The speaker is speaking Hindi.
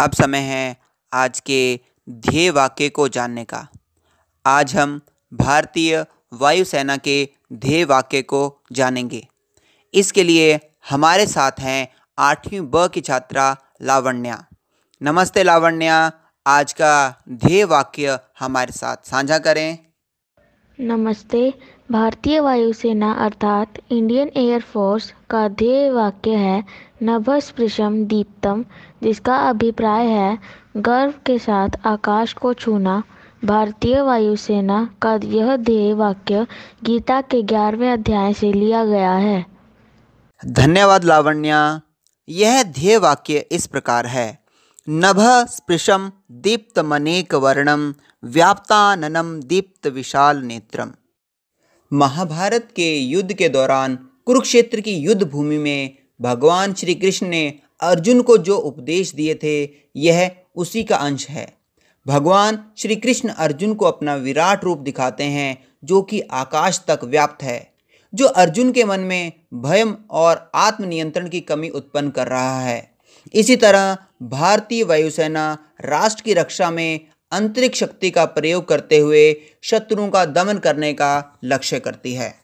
अब समय है आज के ध्येय वाक्य को जानने का आज हम भारतीय वायुसेना के ध्येय वाक्य को जानेंगे इसके लिए हमारे साथ हैं आठवीं ब की छात्रा लावण्या नमस्ते लावण्या आज का ध्येय वाक्य हमारे साथ साझा करें नमस्ते भारतीय वायुसेना अर्थात इंडियन एयर फोर्स का ध्येय वाक्य है नभस्पृशम दीप्तम जिसका अभिप्राय है गर्व के साथ आकाश को छूना भारतीय वायुसेना का यह ध्येय वाक्य गीता के ग्यारहवें अध्याय से लिया गया है धन्यवाद लावण्या यह ध्येय वाक्य इस प्रकार है नभ स्पृशम दीप्तमनेक वर्णम व्याप्ताननम दीप्त विशाल नेत्रम महाभारत के युद्ध के दौरान कुरुक्षेत्र की युद्ध भूमि में भगवान श्री कृष्ण ने अर्जुन को जो उपदेश दिए थे यह उसी का अंश है भगवान श्री कृष्ण अर्जुन को अपना विराट रूप दिखाते हैं जो कि आकाश तक व्याप्त है जो अर्जुन के मन में भयम और आत्मनियंत्रण की कमी उत्पन्न कर रहा है इसी तरह भारतीय वायुसेना राष्ट्र की रक्षा में आंतरिक शक्ति का प्रयोग करते हुए शत्रुओं का दमन करने का लक्ष्य करती है